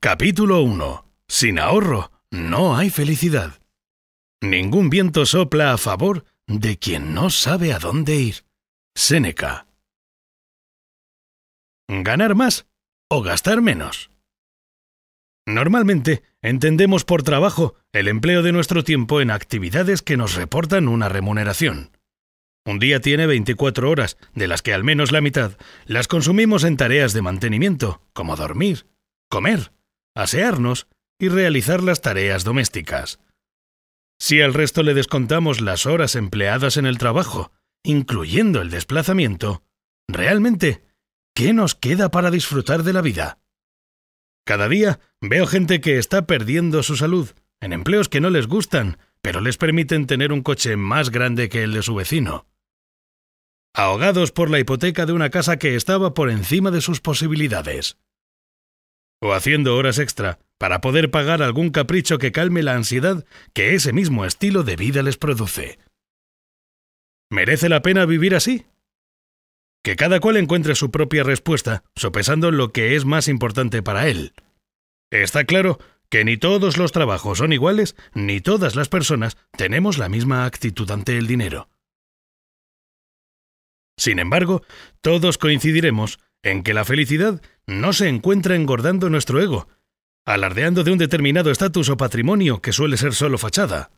Capítulo 1. Sin ahorro no hay felicidad. Ningún viento sopla a favor de quien no sabe a dónde ir. Séneca. ¿Ganar más o gastar menos? Normalmente entendemos por trabajo el empleo de nuestro tiempo en actividades que nos reportan una remuneración. Un día tiene 24 horas, de las que al menos la mitad las consumimos en tareas de mantenimiento, como dormir, comer, asearnos y realizar las tareas domésticas. Si al resto le descontamos las horas empleadas en el trabajo, incluyendo el desplazamiento, realmente, ¿qué nos queda para disfrutar de la vida? Cada día veo gente que está perdiendo su salud en empleos que no les gustan, pero les permiten tener un coche más grande que el de su vecino. Ahogados por la hipoteca de una casa que estaba por encima de sus posibilidades o haciendo horas extra para poder pagar algún capricho que calme la ansiedad que ese mismo estilo de vida les produce. ¿Merece la pena vivir así? Que cada cual encuentre su propia respuesta, sopesando lo que es más importante para él. Está claro que ni todos los trabajos son iguales, ni todas las personas tenemos la misma actitud ante el dinero. Sin embargo, todos coincidiremos en que la felicidad no se encuentra engordando nuestro ego, alardeando de un determinado estatus o patrimonio que suele ser solo fachada,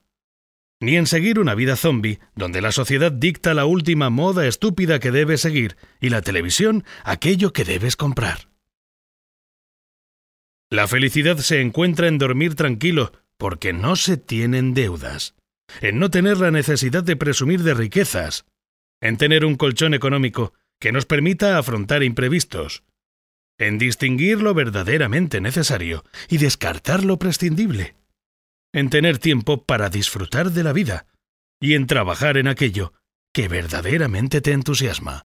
ni en seguir una vida zombie donde la sociedad dicta la última moda estúpida que debes seguir y la televisión aquello que debes comprar. La felicidad se encuentra en dormir tranquilo porque no se tienen deudas, en no tener la necesidad de presumir de riquezas, en tener un colchón económico que nos permita afrontar imprevistos, en distinguir lo verdaderamente necesario y descartar lo prescindible, en tener tiempo para disfrutar de la vida y en trabajar en aquello que verdaderamente te entusiasma.